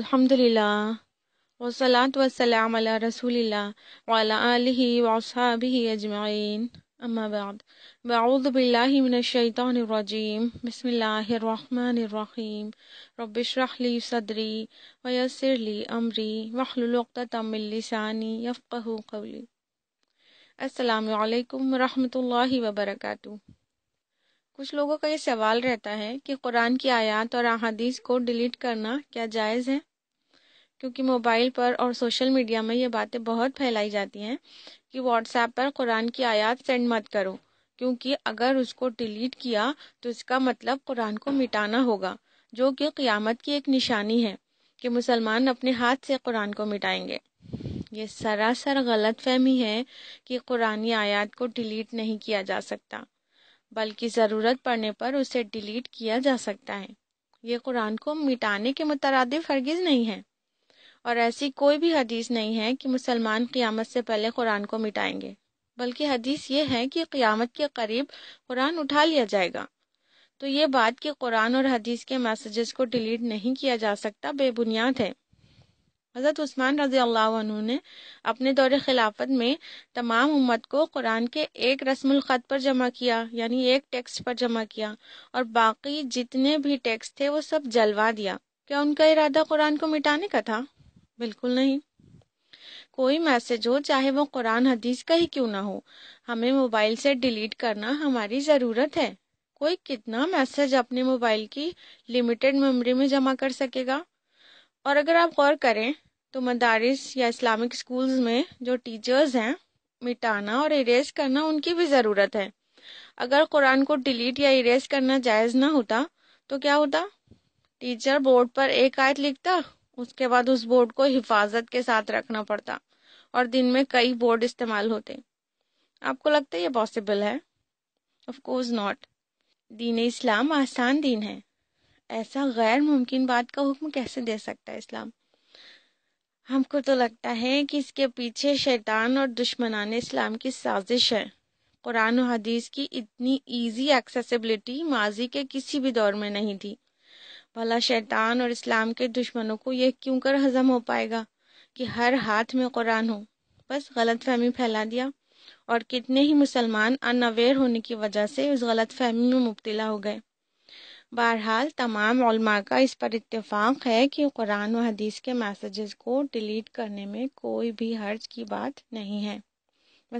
الحمد لله والصلاة والسلام على رسول الله وعلى آله وأصحابه أجمعين أما بعد بعوذ بالله من الشيطان الرجيم بسم الله الرحمن الرحيم رب اشرح لي صدري ويسر لي أمري واحلل عقدة من لساني يفقه قولي السلام عليكم ورحمة الله وبركاته کچھ لوگوں کا یہ سوال رہتا ہے کہ قرآن کی آیات اور احادیث کو ڈیلیٹ کرنا کیا جائز ہے کیونکہ موبائل پر اور سوشل میڈیا میں یہ باتیں بہت پھیلائی جاتی ہیں کہ واٹس ایپ پر قرآن کی آیات سینڈ مت کرو کیونکہ اگر اس کو ڈیلیٹ کیا تو اس کا مطلب قرآن کو مٹانا ہوگا جو کہ قیامت کی ایک نشانی ہے کہ مسلمان اپنے ہاتھ سے قرآن کو مٹائیں گے یہ سراسر غلط فہمی ہے کہ قرآن آیات کو ڈیلیٹ نہیں کیا جا سکتا بلکہ ضرورت پڑنے پر اسے ڈیلیٹ کیا جا سکتا ہے یہ قرآن کو مٹانے کے مترادف ہرگز نہیں ہے اور ایسی کوئی بھی حدیث نہیں ہے کہ مسلمان قیامت سے پہلے قرآن کو مٹائیں گے بلکہ حدیث یہ ہے کہ قیامت کے قریب قرآن اٹھا لیا جائے گا تو یہ بات کہ قرآن اور حدیث کے میسیجز کو ڈیلیٹ نہیں کیا جا سکتا بے بنیاد ہے حضرت عثمان رضی اللہ عنہ نے اپنے دور خلافت میں تمام امت کو قرآن کے ایک رسم الخط پر جمع کیا یعنی ایک ٹیکسٹ پر جمع کیا اور باقی جتنے بھی ٹیکسٹ تھے وہ سب جلوا دیا کیا ان کا ارادہ قرآن کو مٹانے کا تھا بالکل نہیں کوئی میسج ہو چاہے وہ قرآن حدیث کا ہی کیوں نہ ہو ہمیں موبائل سے ڈیلیٹ کرنا ہماری ضرورت ہے کوئی کتنا میسج اپنے موبائل کی لمیٹڈ میموری میں جمع کر سکے گا اور اگر آپ غور کریں تو مدارس یا اسلامک اسکولز میں جو ٹیچرز ہیں مٹانا اور اریز کرنا ان کی بھی ضرورت ہے اگر قرآن کو ڈیلیٹ یا اریز کرنا جائز نہ ہوتا تو کیا ہوتا ٹیچر بورڈ پر ایک آیت لکھتا اس کے بعد اس بورڈ کو حفاظت کے ساتھ رکھنا پڑتا اور دن میں کئی بورڈ استعمال ہوتے آپ کو لگتا ہے یہ پاسبل ہے آف کورس ناٹ دین اسلام آسان دین ہے ایسا غیر ممکن بات کا حکم کیسے دے سکتا ہے اسلام ہم کو تو لگتا ہے کہ اس کے پیچھے شیطان اور دشمنان اسلام کی سازش ہے قرآن و حدیث کی اتنی ایزی ایکسیسیبلٹی ماضی کے کسی بھی دور میں نہیں تھی بھلا شیطان اور اسلام کے دشمنوں کو یہ کیوں کر ہضم ہو پائے گا کہ ہر ہاتھ میں قرآن ہو بس غلط فہمی پھیلا دیا اور کتنے ہی مسلمان ان اویئر ہونے کی وجہ سے اس غلط فہمی میں مبتلا ہو گئے بہرحال تمام علماء کا اس پر اتفاق ہے کہ قرآن و حدیث کے میسیجز کو ڈیلیٹ کرنے میں کوئی بھی حرج کی بات نہیں ہے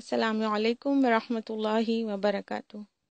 السلام علیکم ورحمۃ اللہ وبرکاتہ